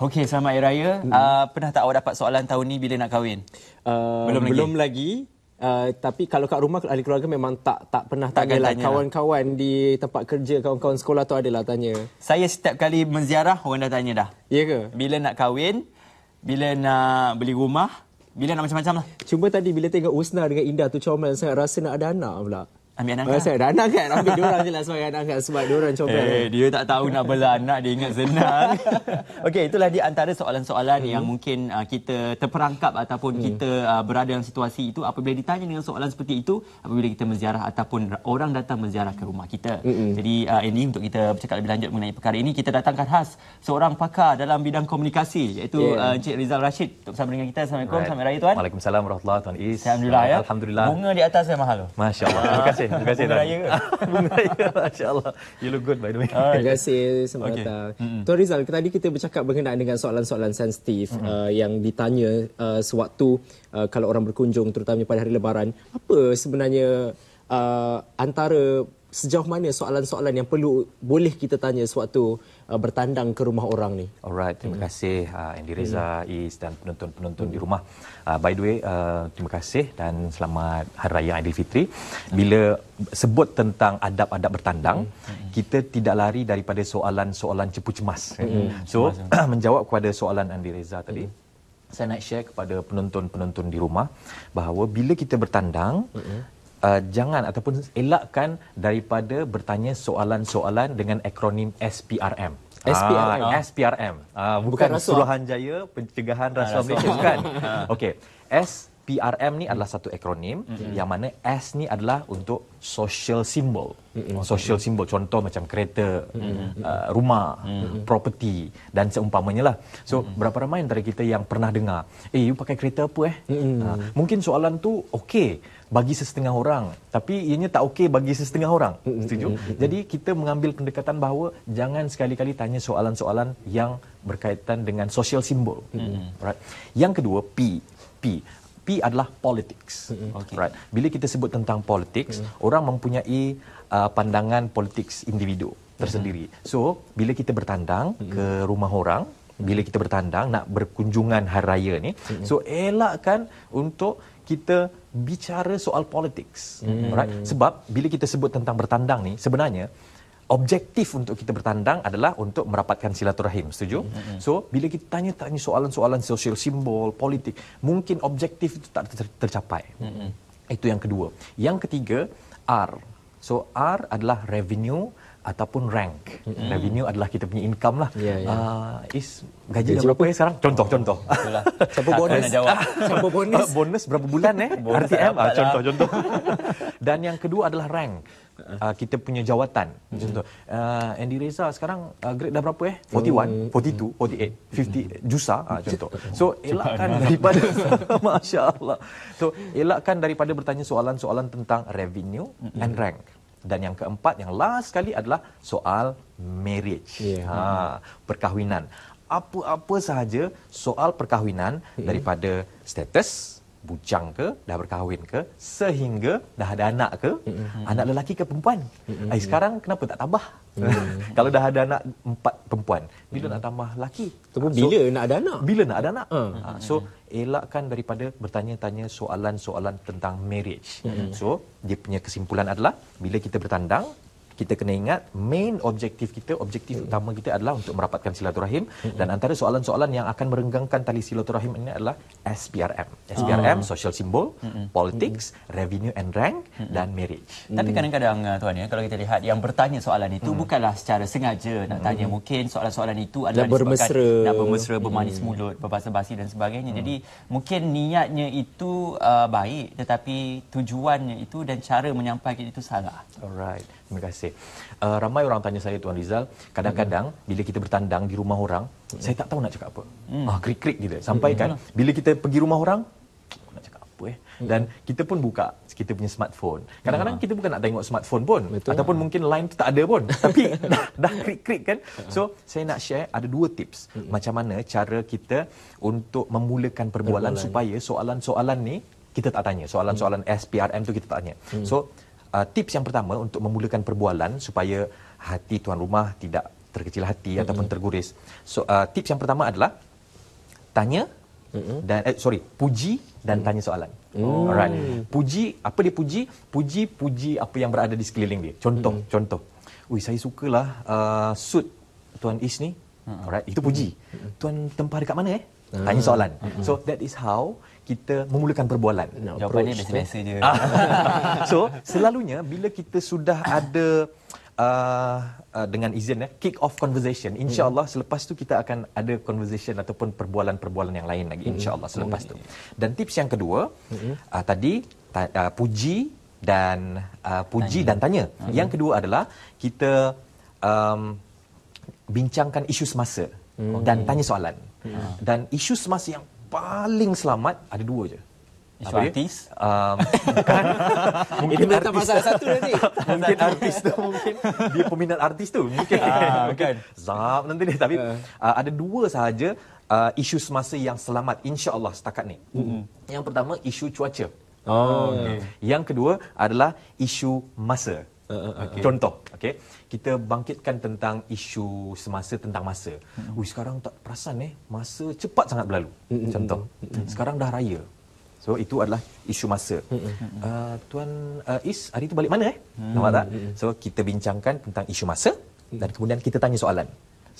Okey, selamat hari raya. hmm Uh, pernah tak awak dapat soalan tahun ni bila nak kahwin? Uh, belum lagi. Belum lagi. Uh, tapi kalau kat rumah ahli keluarga memang tak tak pernah tak tanya. kawan-kawan di tempat kerja kawan-kawan sekolah tu adalah tanya. Saya setiap kali menziarah orang dah tanya dah. Ya ke? Bila nak kahwin? Bila nak beli rumah? Bila nak macam-macam lah. Cuma tadi bila tengok Usna dengan Indah tu comel sangat rasa nak ada anak pula. Ambil anak oh, kan? Saya ada anak kan. Ambil dua orang je lah sebagai anak kan. Sebab dua orang eh, comel. Hey, kan. Dia tak tahu nak bela anak. Dia ingat senang. Okey, itulah di antara soalan-soalan hmm. yang mungkin uh, kita terperangkap ataupun hmm. kita uh, berada dalam situasi itu. Apabila ditanya dengan soalan seperti itu, apabila kita menziarah ataupun orang datang menziarah ke rumah kita. Hmm. Jadi, uh, Andy, untuk kita bercakap lebih lanjut mengenai perkara ini, kita datangkan khas seorang pakar dalam bidang komunikasi iaitu yeah. uh, Encik Rizal Rashid untuk bersama dengan kita. Assalamualaikum. Right. Selamat Raya, Tuan. Waalaikumsalam. Warahmatullahi Tuan Is. Alhamdulillah. Ya. Alhamdulillah. Bunga di atas yang mahal. Masya Allah. Terima kasih. Terima kasih Bunga raya Bunga raya Masya Allah You look good by the way ah, Terima kasih Selamat okay. datang mm-hmm. Tuan Rizal Tadi kita bercakap berkenaan Dengan soalan-soalan sensitif mm-hmm. uh, Yang ditanya uh, Sewaktu uh, Kalau orang berkunjung Terutamanya pada hari lebaran Apa sebenarnya uh, Antara sejauh mana soalan-soalan yang perlu boleh kita tanya sewaktu uh, bertandang ke rumah orang ni. Alright, terima hmm. kasih uh, Andy Reza, hmm. Is dan penonton-penonton hmm. di rumah. Uh, by the way, uh, terima kasih dan selamat Hari Raya Aidilfitri. Bila sebut tentang adab-adab bertandang, hmm. hmm. kita tidak lari daripada soalan-soalan cepu cemas. Hmm. hmm. hmm. So, cemas. menjawab kepada soalan Andy Reza tadi. Hmm. Saya nak share kepada penonton-penonton di rumah bahawa bila kita bertandang, mm-hmm uh, jangan ataupun elakkan daripada bertanya soalan-soalan dengan akronim SPRM. SPRM, ah, SPRM. Ah, bukan bukan Jaya Pencegahan Rasuah ah, Malaysia bukan. Ah. Okey. SPRM ni adalah satu akronim mm-hmm. yang mana S ni adalah untuk social symbol. Mm-hmm. Social symbol contoh macam kereta, mm-hmm. uh, rumah, mm-hmm. property dan seumpamanya lah. So mm-hmm. berapa ramai antara kita yang pernah dengar, "Eh, you pakai kereta apa eh?" Mm-hmm. Uh, mungkin soalan tu okey bagi sesetengah orang tapi ianya tak okey bagi sesetengah orang setuju jadi kita mengambil pendekatan bahawa jangan sekali-kali tanya soalan-soalan yang berkaitan dengan social symbol right yang kedua p p p adalah politics okay. right bila kita sebut tentang politics orang mempunyai uh, pandangan politics individu tersendiri so bila kita bertandang ke rumah orang bila kita bertandang nak berkunjungan hari raya ni mm-hmm. so elakkan untuk kita bicara soal politik mm-hmm. right sebab bila kita sebut tentang bertandang ni sebenarnya objektif untuk kita bertandang adalah untuk merapatkan silaturahim setuju mm-hmm. so bila kita tanya-tanya soalan-soalan sosial simbol politik mungkin objektif itu tak ter- tercapai mm-hmm. itu yang kedua yang ketiga r so r adalah revenue ataupun rank. Mm-hmm. Revenue adalah kita punya income lah. Yeah, ya, ya. yeah. Uh, is gaji dah berapa ya sekarang? Contoh, oh, contoh. Itulah. Siapa bonus? Siapa bonus? bonus berapa bulan eh? RTM ah, lah. Contoh, contoh. Dan yang kedua adalah rank. Uh, kita punya jawatan mm-hmm. contoh uh, Andy Reza sekarang uh, grade dah berapa eh 41 mm-hmm. 42 48 50 jusa uh, contoh so elakkan daripada masya-Allah so elakkan daripada bertanya soalan-soalan tentang revenue mm-hmm. and rank dan yang keempat yang last sekali adalah soal marriage yeah. ha perkahwinan apa-apa sahaja soal perkahwinan yeah. daripada status bujang ke dah berkahwin ke sehingga dah ada anak ke yeah. anak lelaki ke perempuan yeah. eh sekarang kenapa tak tambah Hmm. Kalau dah ada anak empat perempuan, bila hmm. nak tambah lelaki? bila so, nak ada anak? Bila nak ada anak? Hmm. So, elakkan daripada bertanya-tanya soalan-soalan tentang marriage. Mm-hmm. So, dia punya kesimpulan adalah bila kita bertandang, kita kena ingat main objektif kita objektif okay. Hmm. utama kita adalah untuk merapatkan silaturahim hmm dan antara soalan-soalan yang akan merenggangkan tali silaturahim ini adalah SPRM ah. SPRM oh. social symbol hmm politics hmm revenue and rank hmm dan marriage tapi kadang-kadang ah, tuan ya kalau kita lihat yang bertanya soalan itu mm. bukanlah secara sengaja nak hmm tanya mungkin soalan-soalan itu adalah nak bermesra nak bermesra bermanis mm. mulut berbasa basi dan sebagainya mm. jadi hmm. mungkin niatnya itu uh, baik tetapi tujuannya itu dan cara menyampaikan itu salah alright terima kasih Okey. Uh, ramai orang tanya saya Tuan Rizal, kadang-kadang hmm. bila kita bertandang di rumah orang, hmm. saya tak tahu nak cakap apa. Hmm. Ah krik-krik gitu. Sampaikan hmm. bila kita pergi rumah orang, nak cakap apa eh? Hmm. Dan kita pun buka kita punya smartphone. Kadang-kadang hmm. kita bukan nak tengok smartphone pun Betul. ataupun mungkin line tu tak ada pun. Tapi dah, dah krik-krik kan. So, saya nak share ada dua tips hmm. macam mana cara kita untuk memulakan perbualan, perbualan supaya soalan-soalan ni kita tak tanya. Soalan-soalan SPRM tu kita tak tanya. Hmm. So, uh, tips yang pertama untuk memulakan perbualan supaya hati tuan rumah tidak terkecil hati mm-hmm. ataupun terguris. So uh, tips yang pertama adalah tanya mm-hmm. dan eh, sorry, puji dan mm. tanya soalan. Mm. Alright. Puji apa dia puji? Puji puji apa yang berada di sekeliling dia. Contoh, mm-hmm. contoh. Ui, saya sukalah uh, suit tuan Is ni. Alright, itu puji. Mm-hmm. Tuan tempah dekat mana eh? Ah. Tanya soalan. Mm-hmm. So that is how kita memulakan perbualan. No, Jawapannya biasa-biasa je. Ah. so, selalunya bila kita sudah ada uh, uh, dengan izin, eh, kick off conversation, insyaAllah hmm. selepas tu kita akan ada conversation ataupun perbualan-perbualan yang lain lagi, hmm. insyaAllah selepas tu. Hmm. Dan tips yang kedua, uh, tadi ta- uh, puji dan uh, puji tanya. dan tanya. Hmm. Yang kedua adalah kita um, bincangkan isu semasa dan tanya soalan. Hmm. Dan isu semasa yang paling selamat ada dua je. Isu Apa artis? Dia? Um, bukan. mungkin Itu artis. Itu satu nanti. mungkin artis tu. Mungkin dia peminat artis tu. Mungkin. Ah, mungkin. Zap nanti ni. Tapi uh. Uh, ada dua sahaja uh, isu semasa yang selamat. InsyaAllah setakat ni. Mm-hmm. Yang pertama, isu cuaca. Oh, okay. Yang kedua adalah isu masa okay. Uh, uh, uh, contoh okay? kita bangkitkan tentang isu semasa tentang masa mm-hmm. Ui, sekarang tak perasan eh masa cepat sangat berlalu mm-hmm. contoh mm-hmm. sekarang dah raya so itu adalah isu masa mm-hmm. uh, tuan uh, is hari itu balik mana eh mm-hmm. nampak tak so kita bincangkan tentang isu masa mm-hmm. dan kemudian kita tanya soalan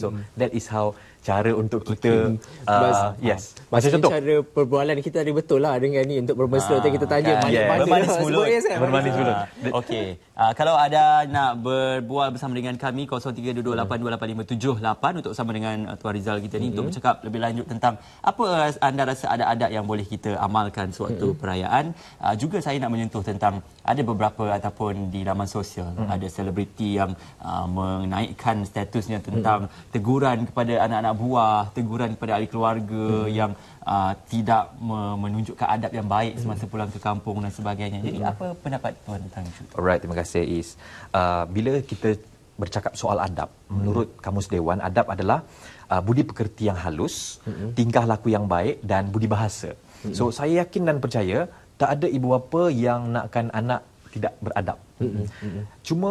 So hmm. that is how cara untuk kita okay. uh, Mas, yes. Ha. Macam contoh cara perbualan kita tadi betul lah dengan ni untuk bermesra ha, kita ah, tanya kan, yeah. bermanis mulut. Bermanis mulut. Okey. kalau ada nak berbual bersama dengan kami 0322828578 untuk sama dengan uh, Tuan Rizal kita ni mm untuk bercakap lebih lanjut tentang apa anda rasa ada adat yang boleh kita amalkan sewaktu mm perayaan. Uh, juga saya nak menyentuh tentang ada beberapa ataupun di laman sosial mm ada selebriti yang uh, menaikkan statusnya tentang mm teguran kepada anak-anak buah, teguran kepada ahli keluarga hmm. yang uh, tidak menunjukkan adab yang baik hmm. semasa pulang ke kampung dan sebagainya. Jadi hmm. apa pendapat tuan tentang itu? Alright, terima kasih Is. Uh, bila kita bercakap soal adab, hmm. menurut kamus dewan adab adalah uh, budi pekerti yang halus, hmm. tingkah laku yang baik dan budi bahasa. Hmm. So saya yakin dan percaya tak ada ibu bapa yang nakkan anak tidak beradab. Hmm. Hmm. hmm. Cuma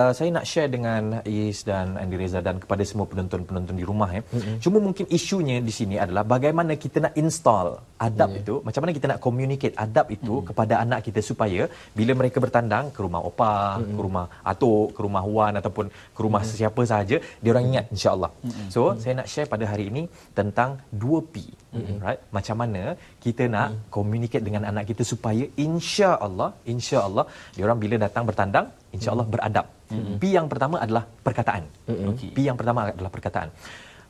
uh, saya nak share dengan Is dan Andy Reza dan kepada semua penonton-penonton di rumah ya. Mm-hmm. Cuma mungkin isunya di sini adalah bagaimana kita nak install adab yeah. itu, macam mana kita nak communicate adab itu mm-hmm. kepada anak kita supaya bila mereka bertandang ke rumah opah, mm-hmm. ke rumah atuk, ke rumah wan ataupun ke rumah mm-hmm. sesiapa sahaja, dia orang ingat insya-Allah. Mm-hmm. So, mm-hmm. saya nak share pada hari ini tentang 2P. Mm-hmm. Right? Macam mana kita nak mm-hmm. communicate dengan anak kita supaya insya-Allah, insya-Allah dia orang bila datang bertandang insyaallah hmm. beradab. Mm-hmm. B yang pertama adalah perkataan. Mm-hmm. B yang pertama adalah perkataan.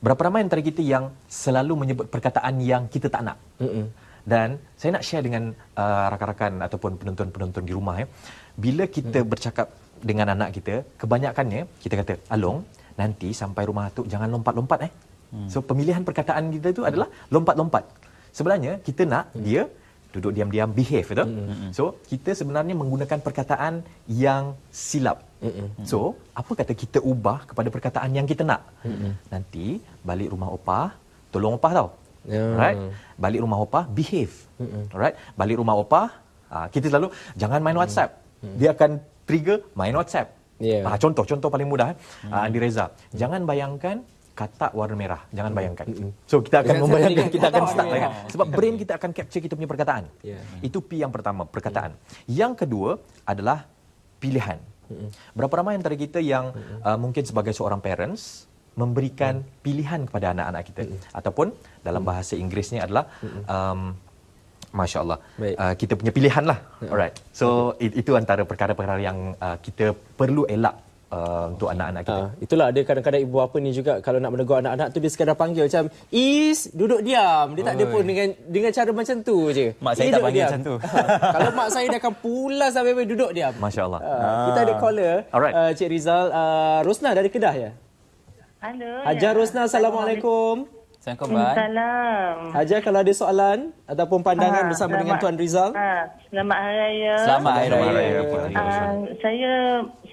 Berapa ramai antara kita yang selalu menyebut perkataan yang kita tak nak? hmm Dan saya nak share dengan uh, rakan-rakan ataupun penonton-penonton di rumah ya. Bila kita hmm bercakap dengan anak kita, kebanyakannya kita kata, "Along, nanti sampai rumah tu jangan lompat-lompat eh." Mm. So pemilihan perkataan kita itu adalah lompat-lompat. Sebenarnya kita nak mm. dia duduk diam-diam behave gitu. Mm-hmm. So, kita sebenarnya menggunakan perkataan yang silap. Mm-hmm. So, apa kata kita ubah kepada perkataan yang kita nak? Mm-hmm. Nanti balik rumah opah, tolong opah tau. Yeah. Right? Balik rumah opah, behave. Mm-hmm. Alright? Balik rumah opah, ha, kita selalu jangan main WhatsApp. Mm-hmm. Dia akan trigger main WhatsApp. Yeah. Ha, contoh, contoh paling mudah Mm-hmm. Andi Reza, mm-hmm. jangan bayangkan katak warna merah jangan hmm. bayangkan hmm. so kita akan Bisa membayangkan kita akan start bayangkan. sebab brain kita akan capture kita punya perkataan yeah. itu P yang pertama perkataan ya. yang kedua adalah pilihan hmm. berapa ramai antara kita yang uh, mungkin sebagai seorang parents memberikan ya. pilihan kepada anak-anak kita ataupun dalam bahasa Inggrisnya adalah um, Masya Allah, Uh, kita punya pilihan lah. Ya. Alright, so it, itu antara perkara-perkara yang uh, kita perlu elak uh, untuk anak-anak kita. Ha, itulah ada kadang-kadang ibu apa ni juga kalau nak menegur anak-anak tu dia sekadar panggil macam "Is, duduk diam." Dia tak ada pun dengan dengan cara macam tu je. Mak saya tak panggil macam tu. Ha, kalau mak saya dia akan pulas sampai dia duduk diam. Masya-Allah. Ha, kita ada caller uh, Cik Rizal uh, Rosna dari Kedah ya. Hello. Hajar ya. Rosna, Assalamualaikum. Assalamualaikum. Assalamualaikum. Salam. Haja kalau ada soalan ataupun pandangan ha, bersama selamat, dengan Tuan Rizal. Ha, selamat hari raya. Selamat hari raya. Selamat hari raya. Uh, saya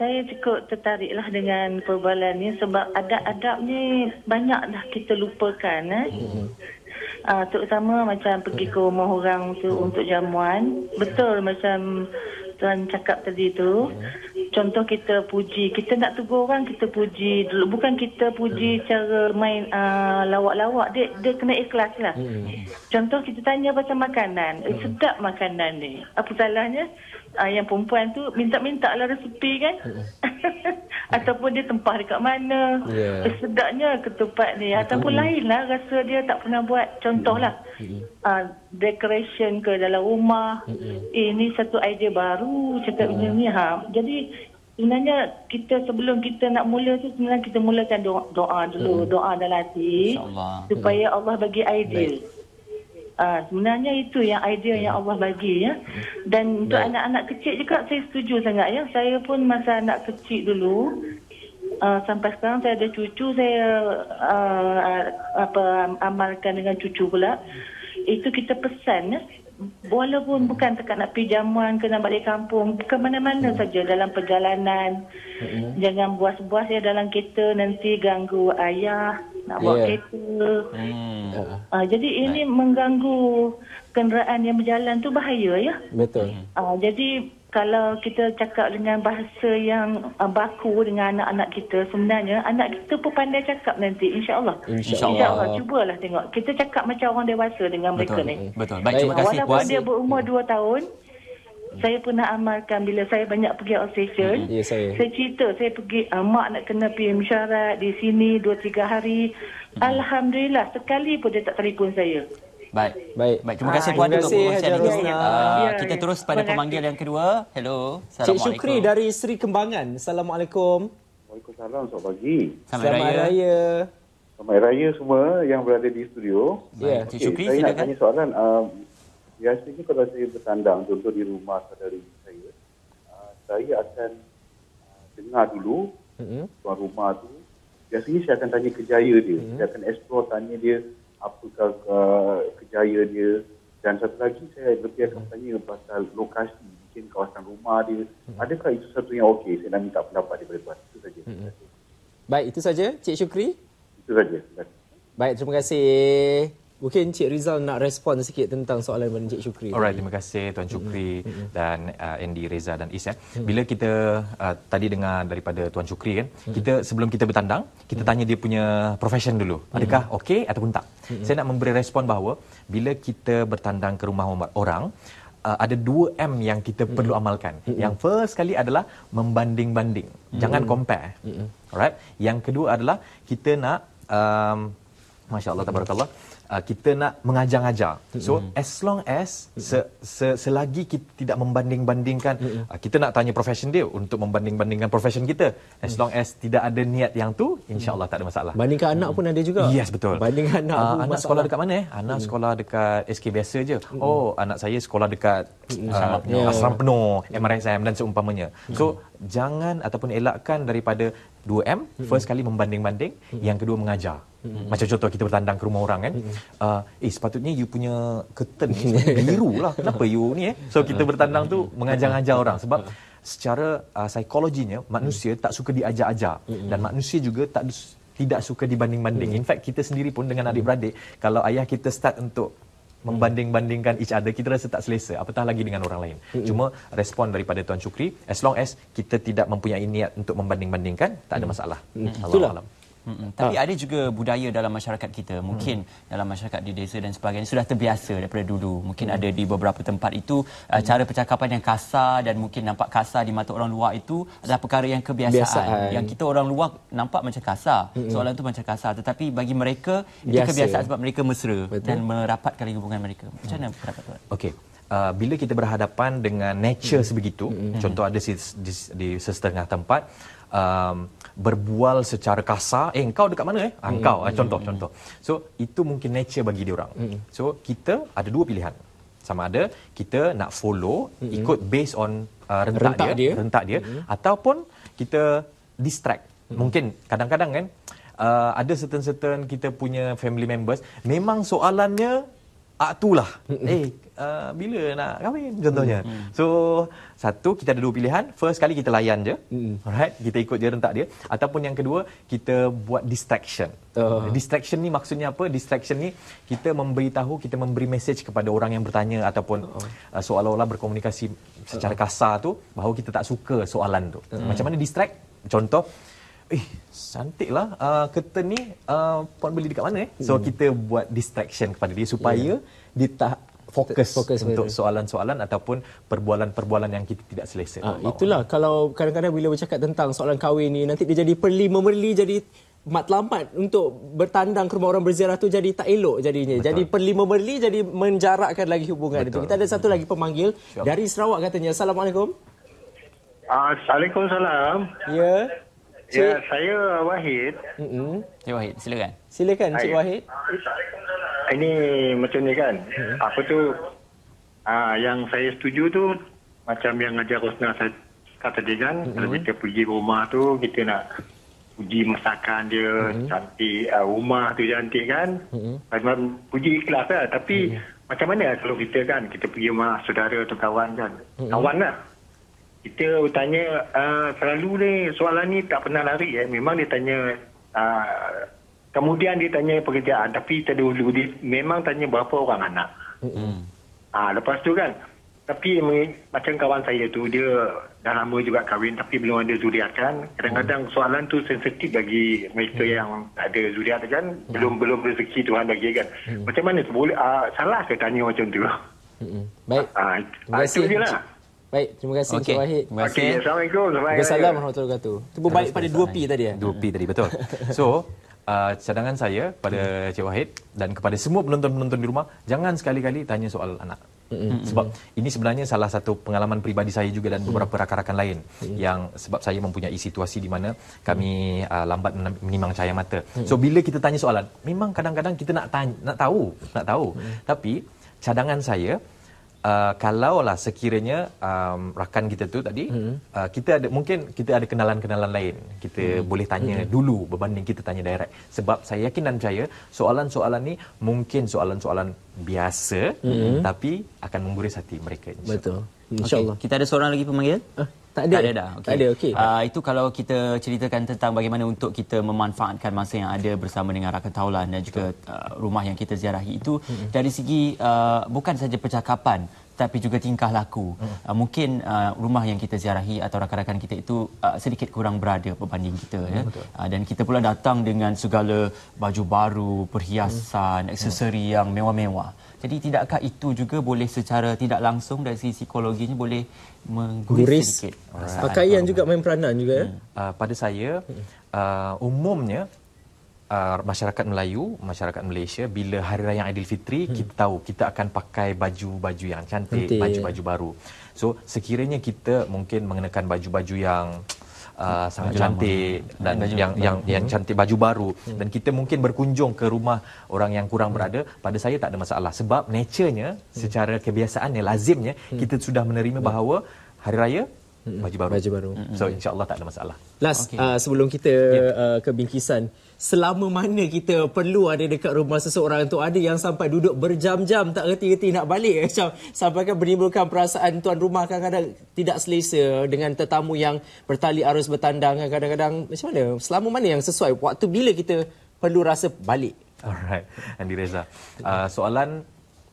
saya cukup tertariklah dengan perbualan ni sebab adab-adab ni banyak dah kita lupakan eh. Hmm. Uh, terutama macam pergi ke rumah orang tu untuk jamuan. Betul macam Tuan cakap tadi tu hmm. Contoh kita puji Kita nak tegur orang kita puji Bukan kita puji hmm. cara main uh, lawak-lawak dia, dia kena ikhlas lah hmm. Contoh kita tanya pasal makanan hmm. Sedap makanan ni Apa salahnya uh, Yang perempuan tu minta-minta lah resipi kan ataupun dia tempah dekat mana yeah. sedapnya ketupat ni ataupun mm-hmm. lain lah rasa dia tak pernah buat contohlah mm-hmm. uh, ah, decoration ke dalam rumah mm-hmm. eh, ini satu idea baru cakap mm. macam ni ha. jadi sebenarnya kita sebelum kita nak mula tu sebenarnya kita mulakan doa, doa dulu mm. doa dalam hati supaya mm. Allah bagi idea Baik. Ah, sebenarnya itu yang idea yang hmm. Allah bagi ya. Hmm. Dan untuk anak-anak kecil juga saya setuju sangat ya. Saya pun masa anak kecil dulu uh, sampai sekarang saya ada cucu saya uh, apa amalkan dengan cucu pula. Itu kita pesan ya. Walaupun hmm. bukan dekat nak pergi jamuan ke nak balik kampung ke mana-mana saja dalam perjalanan. Jangan buas-buas ya dalam kereta nanti ganggu ayah nak bawa yeah. kereta. Hmm. Uh, jadi ini mengganggu kenderaan yang berjalan tu bahaya ya. Betul. Uh, jadi kalau kita cakap dengan bahasa yang uh, baku dengan anak-anak kita sebenarnya anak kita pun pandai cakap nanti insyaallah insyaallah Insya Insya cubalah tengok kita cakap macam orang dewasa dengan mereka ni betul baik terima kasih puasa dia berumur 2 tahun saya pernah amalkan bila saya banyak pergi outstation. Mm-hmm. Yeah, saya. saya cerita, saya pergi, uh, mak nak kena pergi mesyuarat di sini 2-3 hari. Mm-hmm. Alhamdulillah, sekali pun dia tak telefon saya. Baik, baik. baik. Terima kasih ah, puan untuk perbincangan ini. Uh, kita terus pada pemanggil yang kedua. Hello, Assalamualaikum. Cik Syukri dari Sri Kembangan. Assalamualaikum. Waalaikumsalam, selamat pagi. Selamat, selamat raya. raya. Selamat raya semua yang berada di studio. yeah. okay, Cik Syukri, saya silakan. Saya nak tanya soalan. Uh, biasanya kalau saya bertandang contoh di rumah saudari saya ah, saya akan uh, dengar dulu mm-hmm. rumah tu biasanya saya akan tanya kejaya dia mm-hmm. saya akan explore tanya dia apakah ke ah, kejaya dia dan satu lagi saya lebih akan mm-hmm. tanya pasal lokasi mungkin kawasan rumah dia mm-hmm. adakah itu satu yang okey saya nak minta pendapat daripada tuan itu saja mm-hmm. baik itu saja Cik Syukri itu saja baik terima kasih Mungkin Encik Rizal nak respon sikit tentang soalan daripada Encik Syukri. Alright, terima kasih Tuan Syukri mm-hmm. dan uh, Andy Reza dan Is. Eh. Bila kita uh, tadi dengar daripada Tuan Syukri kan, mm-hmm. kita sebelum kita bertandang, kita tanya dia punya profession dulu. Adakah mm-hmm. okey ataupun tak? Mm-hmm. Saya nak memberi respon bahawa bila kita bertandang ke rumah orang, Uh, ada dua m yang kita mm. perlu amalkan. Mm-mm. Yang first sekali adalah membanding-banding. Mm. Jangan compare. Mm-mm. Alright. Yang kedua adalah kita nak um, Masya Allah, Tabarakallah. Mm uh, kita nak mengajar-ajar. So mm-hmm. as long as se, se, selagi kita tidak membanding-bandingkan mm-hmm. uh, kita nak tanya profession dia untuk membanding-bandingkan profession kita. As mm. long as tidak ada niat yang tu insya-Allah mm. tak ada masalah. Bandingkan mm. anak pun mm. ada juga. Yes betul. Bandingkan anak uh, anak sekolah dekat mana eh? Anak mm. sekolah dekat SK biasa je. Mm-hmm. Oh anak saya sekolah dekat mm-hmm. uh, asrama penuh, yeah. MRSM dan seumpamanya. Mm-hmm. So jangan ataupun elakkan daripada 2M mm-hmm. first kali membanding-banding, mm-hmm. yang kedua mengajar. Hmm. Macam contoh kita bertandang ke rumah orang kan. Hmm. Uh, eh sepatutnya you punya curtain ni biru lah. Kenapa you ni eh? So kita mm-hmm. bertandang tu mm-hmm. mengajar-ajar orang. Sebab mm-hmm. secara uh, psikologinya manusia hmm. tak suka diajar-ajar. Hmm. Dan manusia juga tak tidak suka dibanding-banding. Hmm. In fact kita sendiri pun dengan adik-beradik. Kalau ayah kita start untuk membanding-bandingkan each other kita rasa tak selesa apatah lagi dengan orang lain mm-hmm. cuma respon daripada tuan Chukri as long as kita tidak mempunyai niat untuk membanding-bandingkan tak ada masalah mm-hmm. itulah Allah. Mm-mm. Tapi ha. ada juga budaya dalam masyarakat kita. Mungkin mm. dalam masyarakat di desa dan sebagainya sudah terbiasa daripada dulu. Mungkin mm. ada di beberapa tempat itu mm. uh, cara percakapan yang kasar dan mungkin nampak kasar di mata orang luar itu adalah perkara yang kebiasaan. Biasaan. Yang kita orang luar nampak macam kasar. Mm-mm. Soalan itu macam kasar tetapi bagi mereka itu kebiasaan sebab mereka mesra Betul. dan merapatkan hubungan mereka. Macam mana mm. tuan? Okey. Uh, bila kita berhadapan dengan nature mm. sebegitu, mm. contoh ada di, di, di sesetengah tempat um, berbual secara kasar eh engkau dekat mana eh ah, hmm, engkau ah, hmm contoh hmm. contoh so itu mungkin nature bagi dia orang hmm so kita ada dua pilihan sama ada kita nak follow hmm, hmm ikut based on uh, rentak, rentak dia, dia rentak dia hmm ataupun kita distract hmm mungkin kadang-kadang kan uh, ada certain-certain kita punya family members memang soalannya aktulah. Ah, eh, uh, bila nak kahwin contohnya. Mm-hmm. So, satu kita ada dua pilihan. First kali kita layan je. Mm-hmm. Alright, kita ikut je rentak dia ataupun yang kedua kita buat distraction. Uh. Distraction ni maksudnya apa? Distraction ni kita memberitahu, kita memberi message kepada orang yang bertanya ataupun uh. Uh, seolah-olah berkomunikasi secara kasar tu bahawa kita tak suka soalan tu. Uh. Macam mana distract? Contoh, Eh, cantik lah uh, ah, kereta ni uh, puan beli dekat mana eh? So, hmm. kita buat distraction kepada dia supaya yeah. dia tak fokus, fokus untuk soalan-soalan ataupun perbualan-perbualan yang kita tidak selesa. Ha, itulah, kalau kadang-kadang bila bercakap tentang soalan kahwin ni, nanti dia jadi perli-memerli jadi mat matlamat untuk bertandang ke rumah orang berziarah tu jadi tak elok jadinya. Betul. Jadi perli-memerli jadi menjarakkan lagi hubungan. Betul. Kita ada satu lagi pemanggil sure. dari Sarawak katanya. Assalamualaikum. Assalamualaikum. ya. Yeah. Ya, saya Wahid. Mm -hmm. Saya Wahid, silakan. Silakan, Encik Wahid. Ini macam ni kan, hmm. apa tu, uh, yang saya setuju tu, macam yang ajar Rosna kata dia kan, mm -hmm. kalau kita pergi rumah tu, kita nak puji masakan dia, mm -hmm. cantik uh, rumah tu cantik kan. Mm -hmm. Puji ikhlas lah, tapi mm -hmm. macam mana kalau kita kan, kita pergi rumah saudara atau kawan kan, mm -hmm. kawan lah kita bertanya uh, selalu ni soalan ni tak pernah lari eh. memang dia tanya uh, kemudian dia tanya pekerjaan tapi terdahulu dia memang tanya berapa orang anak mm-hmm. uh, lepas tu kan tapi macam kawan saya tu dia dah lama juga kahwin tapi belum ada zuriat kan kadang-kadang mm. soalan tu sensitif bagi mereka mm. yang tak ada zuriat kan mm. belum belum rezeki Tuhan bagi kan mm. macam mana boleh uh, salah ke tanya macam tu mm-hmm. baik uh, uh, itu je lah. Baik, terima kasih okay. Encik Wahid. Terima kasih. Okay. Assalamualaikum. Waalaikumsalam warahmatullahi wabarakatuh. Itu balik pada 2P tadi ya? 2P tadi, betul. So, uh, cadangan saya pada Encik Wahid dan kepada semua penonton-penonton di rumah, jangan sekali-kali tanya soal anak. Mm-hmm. Sebab ini sebenarnya salah satu pengalaman pribadi saya juga dan beberapa mm. rakan-rakan lain mm. yang sebab saya mempunyai situasi di mana kami uh, lambat menimang cahaya mata. Mm. So bila kita tanya soalan, memang kadang-kadang kita nak tanya, nak tahu, nak tahu. Mm. Tapi cadangan saya Uh, kalaulah sekiranya um, rakan kita tu tadi hmm. uh, kita ada mungkin kita ada kenalan-kenalan lain kita hmm. boleh tanya hmm. dulu berbanding kita tanya direct sebab saya yakin dan percaya soalan-soalan ni mungkin soalan-soalan biasa hmm. tapi akan mengguris hati mereka insya betul insyaallah okay. kita ada seorang lagi pemanggil ah. Tak ada. tak ada dah. Okay. Tak ada, okey. Uh, itu kalau kita ceritakan tentang bagaimana untuk kita memanfaatkan masa yang ada bersama dengan rakan taulan dan juga uh, rumah yang kita ziarahi itu hmm dari segi uh, bukan saja percakapan, tapi juga tingkah laku. Hmm. Uh, mungkin uh, rumah yang kita ziarahi atau rakan-rakan kita itu uh, sedikit kurang berada berbanding kita ya. hmm. ya. Uh, dan kita pula datang dengan segala baju baru, perhiasan, hmm. aksesori hmm. yang mewah-mewah. Jadi tidakkah itu juga boleh secara tidak langsung dari sisi psikologinya boleh mengguris sedikit. Pakaian juga main peranan juga ya? hmm. ya. Uh, pada saya uh, umumnya uh, masyarakat Melayu, masyarakat Malaysia bila hari raya Aidilfitri hmm. kita tahu kita akan pakai baju-baju yang cantik, baju-baju baru. So sekiranya kita mungkin mengenakan baju-baju yang Uh, sangat baju cantik lama. Ya. dan baju yang yang yang cantik baju baru hmm. dan kita mungkin berkunjung ke rumah orang yang kurang hmm. berada pada saya tak ada masalah sebab naturenya hmm. secara kebiasaannya lazimnya hmm. kita sudah menerima hmm. bahawa hari raya baju baru. Baju baru. So insya-Allah tak ada masalah. Last okay. uh, sebelum kita yeah. uh, ke bingkisan, selama mana kita perlu ada dekat rumah seseorang tu ada yang sampai duduk berjam-jam tak reti-reti nak balik macam sampai kan menimbulkan perasaan tuan rumah kadang-kadang tidak selesa dengan tetamu yang bertali arus bertandang kadang-kadang macam mana? Selama mana yang sesuai? Waktu bila kita perlu rasa balik? Alright, Andi Reza. Uh, soalan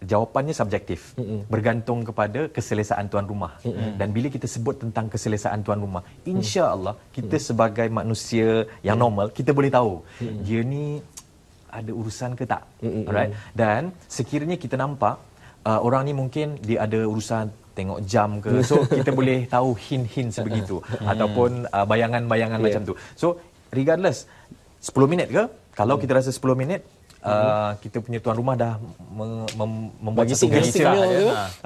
jawapannya subjektif Mm-mm. bergantung kepada keselesaan tuan rumah Mm-mm. dan bila kita sebut tentang keselesaan tuan rumah insya Allah mm. kita Mm-mm. sebagai manusia yang mm. normal kita boleh tahu Mm-mm. dia ni ada urusan ke tak Mm-mm. alright dan sekiranya kita nampak uh, orang ni mungkin dia ada urusan tengok jam ke so kita boleh tahu hin-hin sebegitu mm. ataupun uh, bayangan-bayangan yeah. macam tu so regardless 10 minit ke kalau mm. kita rasa 10 minit uh, kita punya tuan rumah dah mem- mem- membagi tugas kita.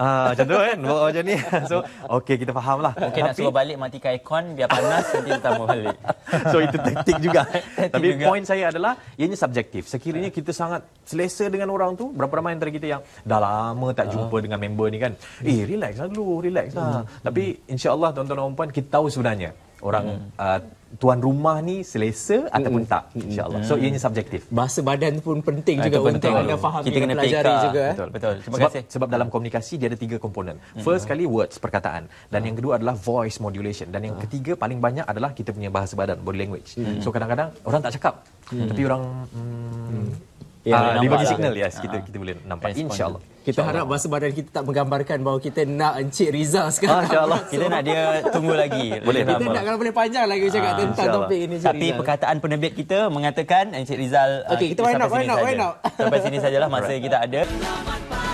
Ah, macam tu kan? Buat macam ni. So, okay, kita faham lah. Mungkin Tapi, nak suruh balik matikan aircon, biar panas, nanti kita mau balik. so, itu taktik juga. Tapi point saya adalah, ianya subjektif. Sekiranya ah. kita sangat selesa dengan orang tu, berapa ramai antara kita yang dah lama tak ah. jumpa dengan member ni kan? Eh, relax lah dulu, relax lah. Hmm. Tapi, insyaAllah tuan-tuan dan puan, kita tahu sebenarnya. Orang mm. uh, tuan rumah ni selesa mm-hmm. ataupun tak insyaallah so ianya subjektif bahasa badan pun penting ah, juga penting. untuk anda faham kita kena pelajari juga eh. betul betul terima sebab, kasih sebab dalam komunikasi dia ada tiga komponen first sekali mm words perkataan dan ah. yang kedua adalah voice modulation dan yang ah. ketiga paling banyak adalah kita punya bahasa badan body language hmm so kadang-kadang orang tak cakap hmm tapi orang mm, mm-hmm. ya yeah, uh, dia bagi lah. signal lah. yes ah. kita kita boleh nampak insyaallah kita harap bahasa badan kita tak menggambarkan bahawa kita nak Encik Rizal sekarang. Ah, InsyaAllah. Kita nak dia tunggu lagi. boleh kita nak lah, kalau boleh panjang lagi ah, cakap tentang topik ini. Encik Tapi Rizal. perkataan penerbit kita mengatakan Encik Rizal. Okey, kita, ah, kita why not, why not, why not. Sampai sini sajalah masa right. kita ada. Selamat